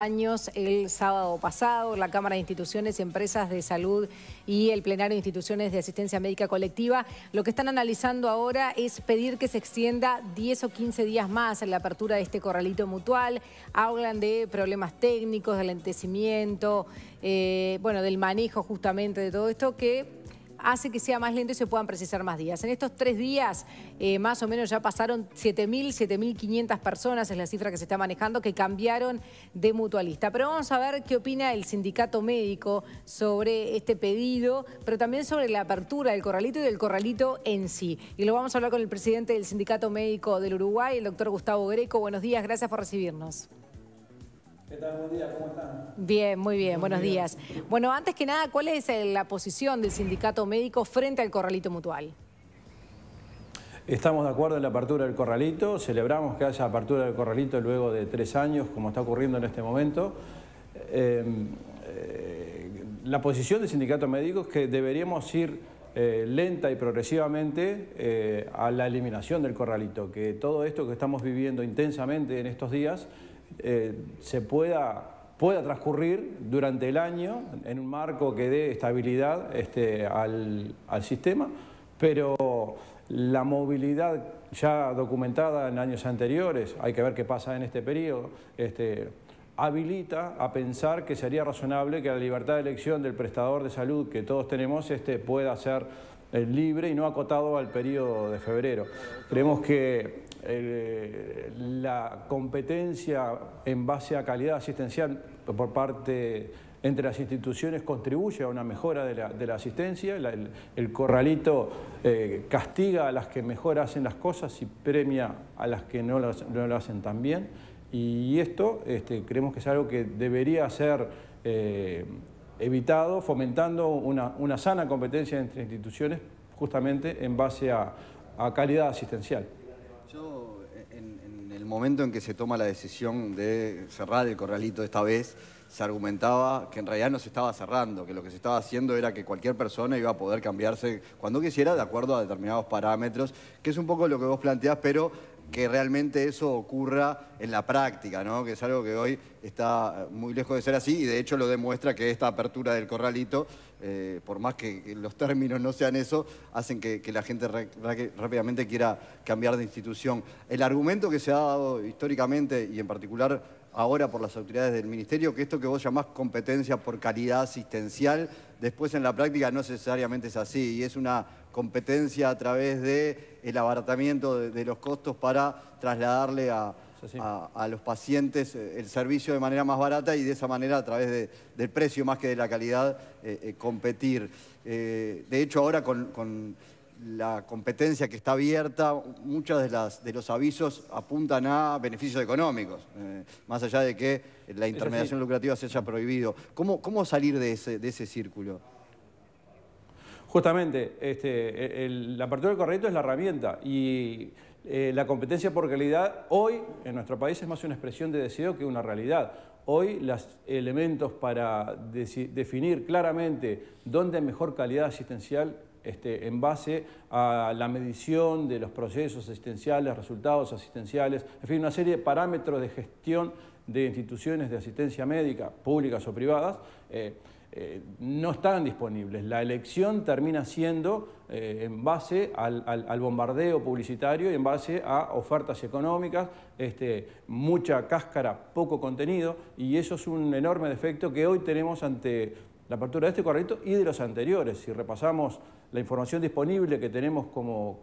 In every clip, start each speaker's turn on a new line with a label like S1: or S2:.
S1: años el sábado pasado, la Cámara de Instituciones y Empresas de Salud y el Plenario de Instituciones de Asistencia Médica Colectiva. Lo que están analizando ahora es pedir que se extienda 10 o 15 días más en la apertura de este corralito mutual. Hablan de problemas técnicos, del lentecimiento, eh, bueno, del manejo justamente de todo esto que hace que sea más lento y se puedan precisar más días. En estos tres días, eh, más o menos ya pasaron 7.000, 7.500 personas, es la cifra que se está manejando, que cambiaron de mutualista. Pero vamos a ver qué opina el sindicato médico sobre este pedido, pero también sobre la apertura del corralito y del corralito en sí. Y lo vamos a hablar con el presidente del sindicato médico del Uruguay, el doctor Gustavo Greco. Buenos días, gracias por recibirnos. ¿Qué tal? Buen día, ¿cómo están? Bien, muy bien, buenos, días. Bueno, antes que nada, ¿cuál es eh, la posición del sindicato médico frente al corralito mutual?
S2: Estamos de acuerdo en la apertura del corralito, celebramos que haya apertura del corralito luego de tres años, como está ocurriendo en este momento. Eh, eh, la posición del sindicato médico es que deberíamos ir lenta y progresivamente a la eliminación del corralito, que todo esto que estamos viviendo intensamente en estos días eh, se pueda, pueda transcurrir durante el año en un marco que dé estabilidad este, al, sistema, pero la movilidad ya documentada en años anteriores, hay que ver qué pasa en este periodo, este, habilita a pensar que sería razonable que la libertad de elección del prestador de salud que todos tenemos este, pueda ser eh, libre y no acotado al periodo de febrero. Creemos que la competencia en base a calidad asistencial por parte entre las instituciones contribuye a una mejora de la, asistencia, el, corralito eh, castiga a las que mejor hacen las cosas y premia a las que no lo, hacen tan bien. Y esto este, creemos que es algo que debería ser eh, evitado, fomentando una, sana competencia entre instituciones justamente en base a calidad asistencial. Yo,
S3: en, el momento en que se toma la decisión de cerrar el corralito esta vez, se argumentaba que en realidad no se estaba cerrando, que lo que se estaba haciendo era que cualquier persona iba a poder cambiarse cuando quisiera de acuerdo a determinados parámetros, que es un poco lo que vos planteás, pero que realmente eso ocurra en la práctica, que es algo que hoy está muy lejos de ser así y de hecho lo demuestra que esta apertura del corralito, eh, por más que los términos no sean eso, hacen que, que la gente rápidamente quiera cambiar de institución. El argumento que se ha dado históricamente y en particular ahora por las autoridades del Ministerio, que esto que vos llamás competencia por calidad asistencial Después en la práctica no necesariamente es así y es una competencia a través del abaratamiento de, los costos para trasladarle a, los pacientes eh, el servicio de manera más barata y de esa manera a través del precio más que de la calidad eh, eh, competir. de hecho ahora con, la competencia que está abierta, muchos de, los avisos apuntan a beneficios económicos, más allá de que la intermediación lucrativa se haya prohibido. ¿Cómo, cómo salir de ese, de ese círculo?
S2: Justamente, este, e-, el, la apertura del correcto es la herramienta y eh, la competencia por calidad hoy en nuestro país es más una expresión de deseo que una realidad. Hoy los elementos para definir claramente dónde hay mejor calidad asistencial este, en base a la medición de los procesos asistenciales, resultados asistenciales, en fin, una serie de parámetros de gestión de instituciones de asistencia médica, públicas o privadas, eh, eh, no están disponibles. La elección termina siendo eh, en base al, bombardeo publicitario y en base a ofertas económicas, este, mucha cáscara, poco contenido, y eso es un enorme defecto que hoy tenemos ante la apertura de este correcto, y de los anteriores. Si repasamos la información disponible que tenemos como,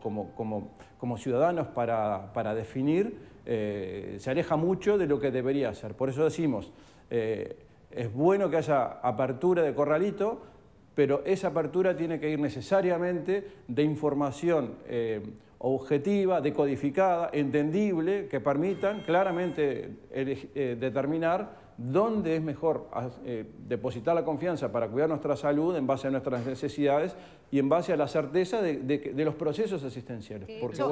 S2: como, ciudadanos para, para definir, eh, se aleja mucho de lo que debería ser. Por eso decimos, eh, es bueno que haya apertura de corralito, pero esa apertura tiene que ir necesariamente de información eh, objetiva, decodificada, entendible, que permitan claramente determinar dónde es mejor eh, depositar la confianza para cuidar nuestra salud en base a nuestras necesidades y en base a la certeza de, los procesos asistenciales.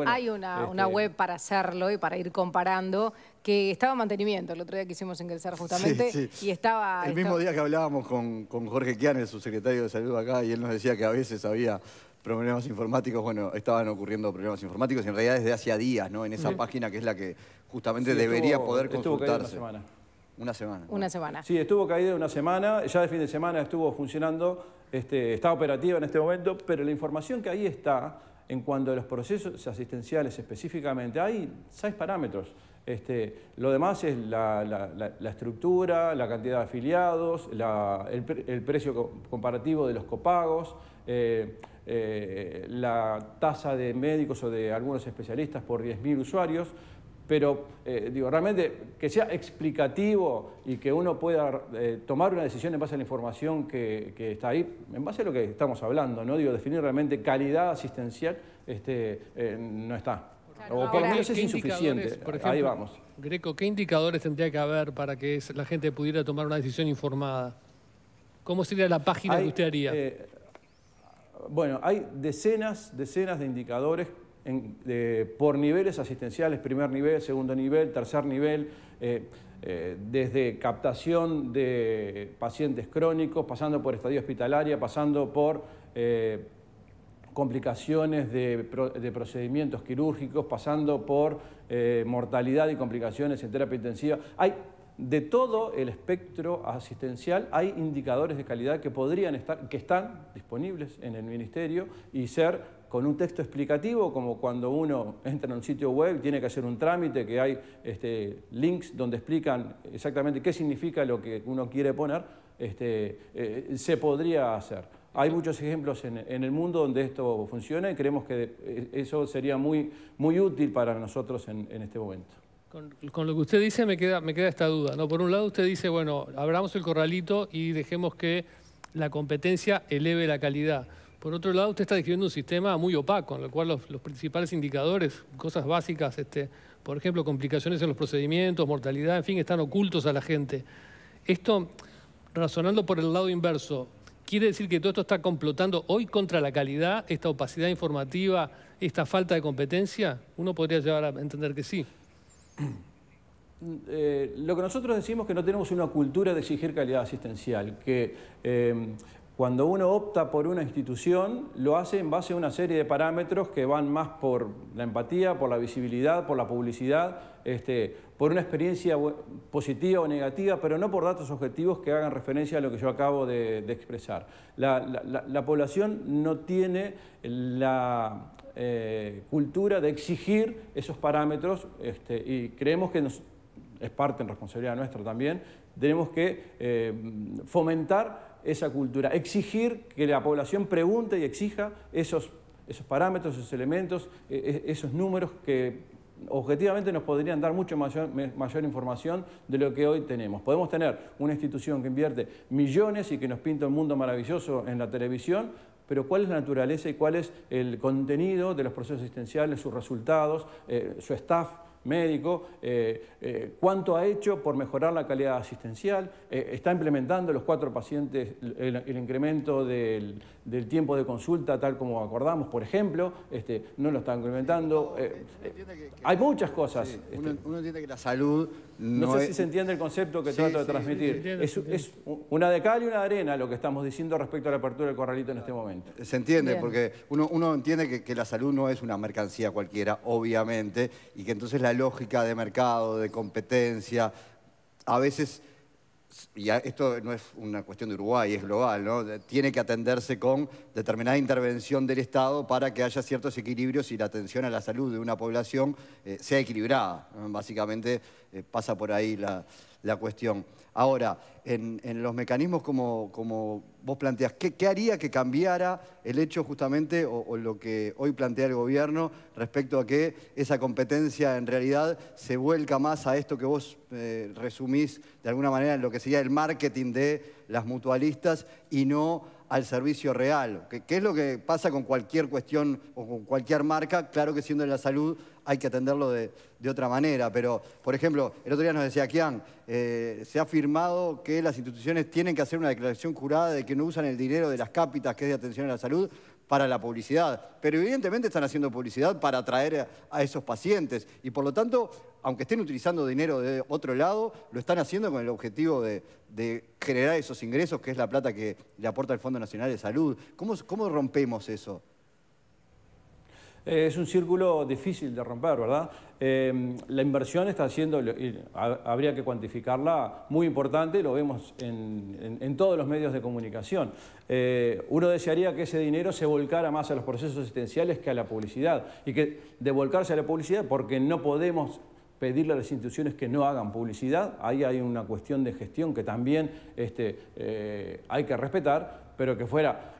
S2: hay este, una, web
S1: para hacerlo y para ir comparando que estaba en mantenimiento el otro día que hicimos ingresar justamente y estaba... El mismo día
S3: que hablábamos con, Jorge Quian, el subsecretario de Salud acá, y él nos decía que a veces había problemas informáticos, bueno, estaban ocurriendo problemas informáticos en realidad desde hacía días, ¿no? En esa
S2: página que es la que justamente debería poder consultarse. Una semana.
S1: Una semana. Sí,
S2: estuvo caída una semana, ya de fin de semana estuvo funcionando, está operativa en este momento, pero la información que ahí está en cuanto a los procesos asistenciales específicamente, hay seis parámetros. Este, lo demás es la, la, estructura, la cantidad de afiliados, el, precio comparativo de los copagos, eh, eh, la tasa de médicos o de algunos especialistas por 10.000 usuarios, pero eh, digo, realmente que sea explicativo y que uno pueda eh, tomar una decisión en base a la información que, está ahí, en base a lo que estamos hablando, ¿no? Digo, definir realmente calidad asistencial este, eh, no está. o por lo menos es insuficiente. ahí vamos.
S4: Greco, ¿qué indicadores tendría que haber para que la gente pudiera tomar una decisión informada? ¿Cómo sería la página que usted haría?
S2: bueno, hay decenas, decenas de indicadores por niveles asistenciales, primer nivel, segundo nivel, tercer nivel, eh, eh, desde captación de pacientes crónicos, pasando por estadía hospitalaria, pasando por eh, complicaciones de, de, procedimientos quirúrgicos, pasando por mortalidad y complicaciones en terapia intensiva. Hay de todo el espectro asistencial hay indicadores de calidad que podrían estar, que están disponibles en el ministerio y ser con un texto explicativo, como cuando uno entra en un sitio web, tiene que hacer un trámite, que hay este, links donde explican exactamente qué significa lo que uno quiere poner, este, eh, se podría hacer. Hay muchos ejemplos en, el mundo donde esto funciona y creemos que eh, eso sería muy, útil para nosotros en, este momento.
S4: Con, lo que usted dice me queda, esta duda. Por un lado usted dice, bueno, abramos el corralito y dejemos que la competencia eleve la calidad. Por otro lado, usted está describiendo un sistema muy opaco, en el cual los, principales indicadores, cosas básicas, este, por ejemplo, complicaciones en los procedimientos, mortalidad, en fin, están ocultos a la gente. Esto, razonando por el lado inverso, ¿quiere decir que todo esto está complotando hoy contra la calidad, esta opacidad informativa, esta falta de competencia? Uno podría llegar a entender que sí.
S2: Eh, lo que nosotros decimos que no tenemos una cultura de exigir calidad asistencial, que eh, cuando uno opta por una institución, lo hace en base a una serie de parámetros que van más por la empatía, por la visibilidad, por la publicidad, este, por una experiencia positiva o negativa, pero no por datos objetivos que hagan referencia a lo que yo acabo de, expresar. La, población no tiene la eh, cultura de exigir esos parámetros este, y creemos que es parte en responsabilidad nuestra también, tenemos que eh, fomentar esa cultura, exigir que la población pregunte y exija esos, esos parámetros, esos elementos, e, e, esos números que objetivamente nos podrían dar mucho mayor, información de lo que hoy tenemos. Podemos tener una institución que invierte millones y que nos pinta un mundo maravilloso en la televisión, pero cuál es la naturaleza y cuál es el contenido de los procesos existenciales, sus resultados, eh, su staff, médico, eh, eh, cuánto ha hecho por mejorar la calidad asistencial, eh, está implementando los cuatro pacientes el, incremento del, tiempo de consulta tal como acordamos, por ejemplo, este, no lo está implementando. hay muchas cosas. Este. uno, entiende que la salud... No, no sé si se entiende el concepto que trato de transmitir. es, una de y una de arena lo que estamos diciendo respecto a la apertura del corralito en este momento. Se
S3: entiende, porque uno, uno entiende que, que la salud no es una mercancía cualquiera, obviamente, y que entonces la lógica de mercado, de competencia. A veces, y esto no es una cuestión de Uruguay, es global, ¿no? tiene que atenderse con determinada intervención del Estado para que haya ciertos equilibrios y la atención a la salud de una población eh, sea equilibrada. Básicamente eh, pasa por ahí la cuestión. Ahora, en, los mecanismos como, vos planteás, ¿qué, haría que cambiara el hecho justamente o, lo que hoy plantea el gobierno respecto a que esa competencia en realidad se vuelca más a esto que vos eh, resumís de alguna manera en lo que sería el marketing de las mutualistas y no al servicio real? ¿Qué, qué es lo que pasa con cualquier cuestión o con cualquier marca? Claro que siendo en la salud hay que atenderlo de, otra manera. Pero, por ejemplo, el otro día nos decía Kian, eh, se ha afirmado que las instituciones tienen que hacer una declaración jurada de que no usan el dinero de las cápitas, que es de atención a la salud, para la publicidad. Pero evidentemente están haciendo publicidad para atraer a esos pacientes. Y por lo tanto, aunque estén utilizando dinero de otro lado, lo están haciendo con el objetivo de, generar esos ingresos, que es la plata que le aporta el Fondo Nacional de Salud. cómo rompemos eso?
S2: Eh, es un círculo difícil de romper, ¿verdad? Em, la inversión está siendo, habría que cuantificarla, muy importante, lo vemos en, todos los medios de comunicación. Eh, uno desearía que ese dinero se volcara más a los procesos asistenciales que a la publicidad, y que de volcarse a la publicidad, porque no podemos pedirle a las instituciones que no hagan publicidad, ahí hay una cuestión de gestión que también este, eh, hay que respetar, pero que fuera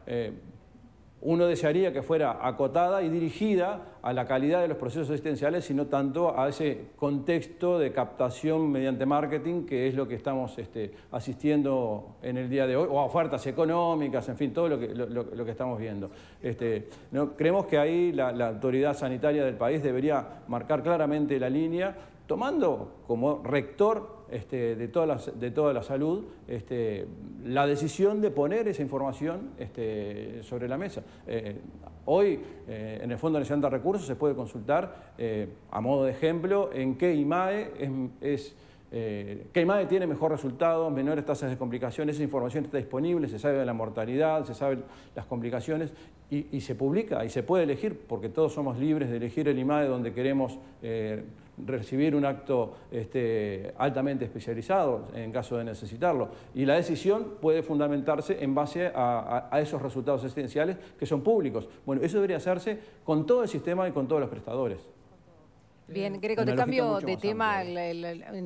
S2: uno desearía que fuera acotada y dirigida a la calidad de los procesos asistenciales, sino tanto a ese contexto de captación mediante marketing, que es lo que estamos este, asistiendo en el día de hoy, o a ofertas económicas, en fin, todo lo que, que estamos viendo. Este, ¿no? Creemos que ahí la autoridad sanitaria del país debería marcar claramente la línea tomando como rector este, de, toda la, de, toda la, salud este, la decisión de poner esa información este, sobre la mesa. Eh, hoy, eh, en el Fondo Nacional de Recursos, se puede consultar, eh, a modo de ejemplo, en qué IMAE es, qué tiene mejor resultado, menores tasas de complicaciones, esa información está disponible, se sabe de la mortalidad, se saben las complicaciones y se publica y se puede elegir, porque todos somos libres de elegir el IMAE donde queremos recibir un acto este, altamente especializado en caso de necesitarlo. Y la decisión puede fundamentarse en base a, esos resultados esenciales que son públicos. Bueno, eso debería hacerse con todo el sistema y con todos los prestadores.
S1: Bien, Greco, te cambio de tema.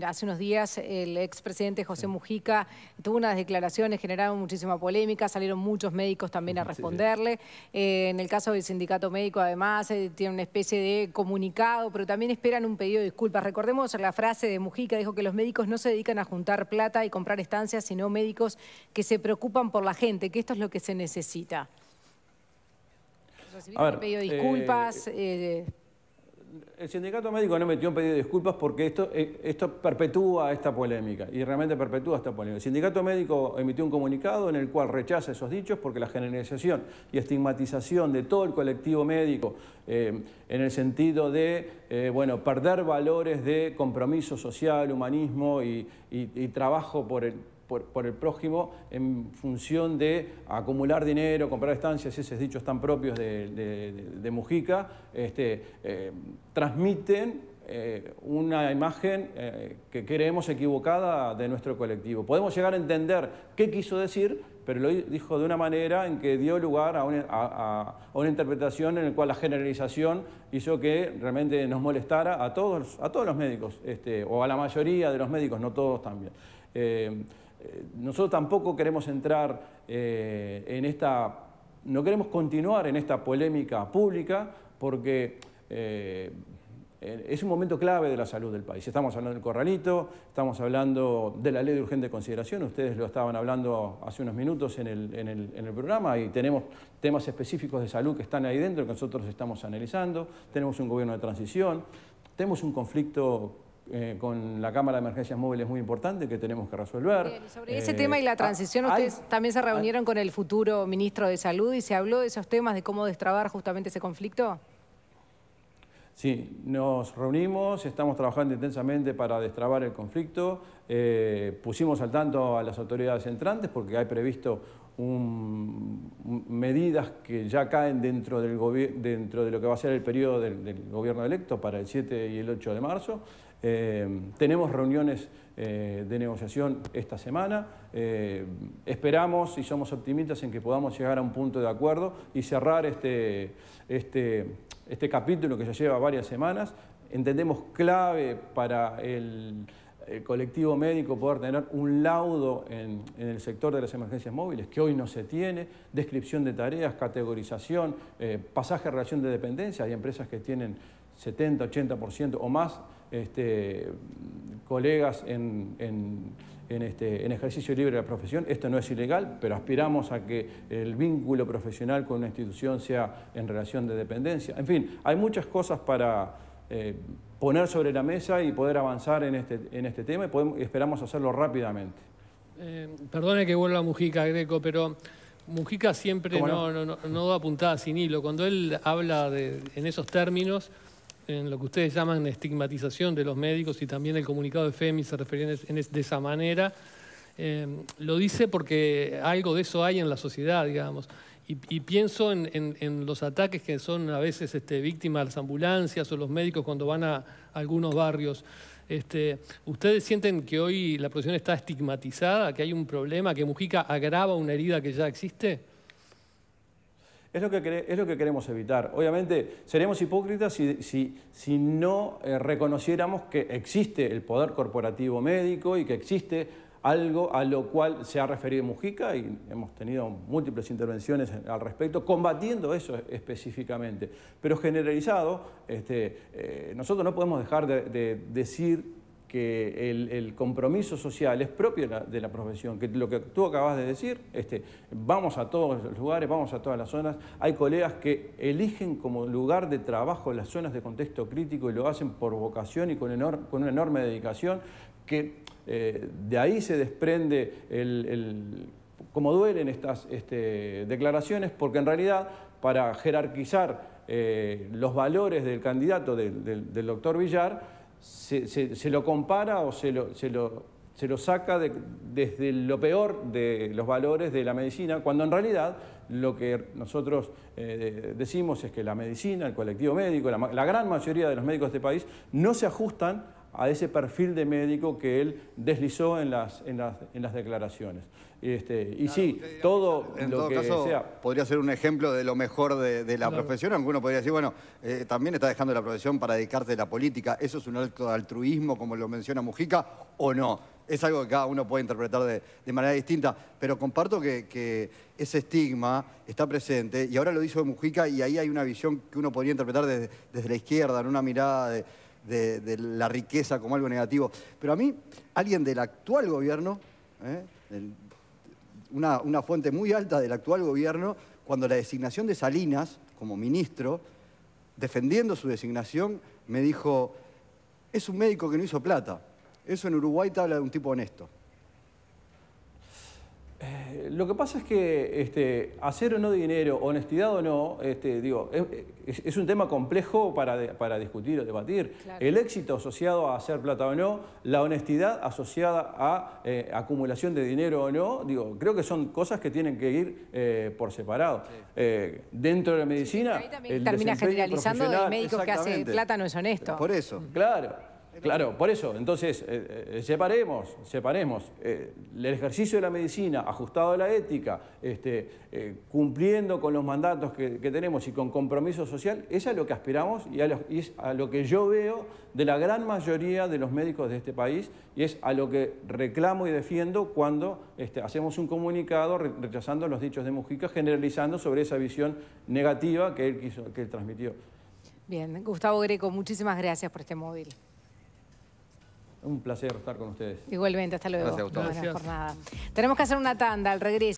S1: hace unos días el expresidente José Mujica tuvo unas declaraciones, generaron muchísima polémica, salieron muchos médicos también a responderle. Eh, en el caso del sindicato médico, además, eh, tiene una especie de comunicado, pero también esperan un pedido de disculpas. Recordemos la frase de Mujica, dijo que los médicos no se dedican a juntar plata y comprar estancias, sino médicos que se preocupan por la gente, que esto es lo que se necesita. Recibimos un pedido de eh, disculpas
S2: el sindicato médico no metió un pedido de disculpas porque esto, eh, esto perpetúa esta polémica y realmente perpetúa esta polémica. El sindicato médico emitió un comunicado en el cual rechaza esos dichos porque la generalización y estigmatización de todo el colectivo médico eh, en el sentido de eh, bueno, perder valores de compromiso social, humanismo y trabajo por el, por, el prójimo en función de acumular dinero, comprar estancias, esos dichos tan propios de, Mujica, este, eh, transmiten eh, una imagen eh, que creemos equivocada de nuestro colectivo. Podemos llegar a entender qué quiso decir, pero lo dijo de una manera en que dio lugar a una, interpretación en la cual la generalización hizo que realmente nos molestara a todos, a todos los médicos, este, o a la mayoría de los médicos, no todos también. Eh, nosotros tampoco queremos entrar eh, en esta, no queremos continuar en esta polémica pública porque eh, es un momento clave de la salud del país. Estamos hablando del corralito, estamos hablando de la ley de urgente consideración, ustedes lo estaban hablando hace unos minutos en en el, en el programa y tenemos temas específicos de salud que están ahí dentro que nosotros estamos analizando, tenemos un gobierno de transición, tenemos un conflicto eh, con la Cámara de Emergencias Móviles muy importante que tenemos que resolver. sobre ese eh, tema y la ah,
S1: transición, ustedes también se reunieron con el futuro ministro de Salud y se habló de esos temas, de cómo destrabar justamente ese conflicto.
S2: Sí, nos reunimos, estamos trabajando intensamente para destrabar el conflicto, eh, pusimos al tanto a las autoridades entrantes porque hay previsto un, medidas que ya caen dentro, del dentro de lo que va a ser el periodo del gobierno electo para el 7 y el 8 de marzo. Eh, tenemos reuniones eh, de negociación esta semana. Eh, esperamos y somos optimistas en que podamos llegar a un punto de acuerdo y cerrar este, este, este capítulo que ya lleva varias semanas. Entendemos clave para el, colectivo médico poder tener un laudo en, en, el sector de las emergencias móviles, que hoy no se tiene, descripción de tareas, categorización, pasaje a relación de dependencia. Hay empresas que tienen 70, 80% o más este, colegas este, en, ejercicio libre de la profesión. Esto no es ilegal, pero aspiramos a que el vínculo profesional con una institución sea en relación de dependencia. En fin, hay muchas cosas para eh, poner sobre la mesa y poder avanzar en este, en este tema y esperamos hacerlo rápidamente.
S4: Eh, perdone que vuelva Mujica, Greco, pero... Mujica siempre no? No, da sin hilo. Cuando él habla en esos términos, en lo que ustedes llaman estigmatización de los médicos y también el comunicado de FEMI se refiere de esa manera. Em, lo dice porque algo de eso hay en la sociedad, digamos. Y, pienso en, los ataques que son a veces este, víctimas las ambulancias o los médicos cuando van a, algunos barrios. Este, ¿Ustedes sienten que hoy la profesión está estigmatizada, que hay un problema, que Mujica agrava una herida que ya existe? Es lo, que,
S2: es lo que queremos evitar. Obviamente, seremos hipócritas si, si, si no eh, reconociéramos que existe el poder corporativo médico y que existe algo a lo cual se ha referido Mujica y hemos tenido múltiples intervenciones al respecto, combatiendo eso específicamente. Pero generalizado, este, eh, nosotros no podemos dejar de decir que el, compromiso social es propio de la, profesión, que lo que tú acabas de decir, este, vamos a todos los lugares, vamos a todas las zonas, hay colegas que eligen como lugar de trabajo las zonas de contexto crítico y lo hacen por vocación y con, una enorme dedicación, que eh, de ahí se desprende el, el cómo duelen estas este, declaraciones, porque en realidad para jerarquizar eh, los valores del candidato, del doctor Villar, se, lo compara o se lo, se lo, lo saca desde lo peor de los valores de la medicina, cuando en realidad lo que nosotros eh, decimos es que la medicina, el colectivo médico, la, la gran mayoría de los médicos de este país no se ajustan a ese perfil de médico que él deslizó en las, en las, en las declaraciones. Este, y sí, todo en todo caso, sea... Podría ser un ejemplo de lo mejor
S3: de, la profesión, aunque uno podría decir, bueno, eh, también está dejando la profesión para dedicarte a la política. ¿Eso es un alto altruismo, como lo menciona Mujica, o no? es algo que cada uno puede interpretar de, manera distinta, pero comparto que, ese estigma está presente y ahora lo hizo Mujica y ahí hay una visión que uno podría interpretar desde la izquierda, en una mirada de de, la riqueza como algo negativo. Pero a mí, alguien del actual gobierno, ¿eh? una, una, fuente muy alta del actual gobierno, cuando la designación de Salinas como ministro, defendiendo su designación, me dijo, es un médico que no hizo plata. Eso en Uruguay te habla de un tipo honesto.
S2: Eh, lo que pasa es que este, hacer o no dinero, honestidad o no, este, digo, es, un tema complejo para, discutir o debatir. El éxito asociado a hacer plata o no, la honestidad asociada a eh, acumulación de dinero o no, digo, creo que son cosas que tienen que ir eh, por separado. dentro de la medicina. ahí también termina generalizando el médico que hacen plata
S1: no es honesto. Por eso.
S2: Mm. Claro. Claro, por eso. Entonces, eh, eh, separemos, separemos eh, el ejercicio de la medicina ajustado a la ética, este, cumpliendo con los mandatos que, tenemos y con compromiso social, es a lo que aspiramos y, a lo, es a lo que yo veo de la gran mayoría de los médicos de este país y es a lo que reclamo y defiendo cuando este, hacemos un comunicado rechazando los dichos de Mujica, generalizando sobre esa visión negativa que él, quiso, que él transmitió.
S1: Bien, Gustavo Greco, muchísimas gracias por este móvil.
S2: Un placer estar con ustedes. Igualmente, hasta luego. Gracias Gustavo. jornada.
S1: Tenemos que hacer una tanda al regreso.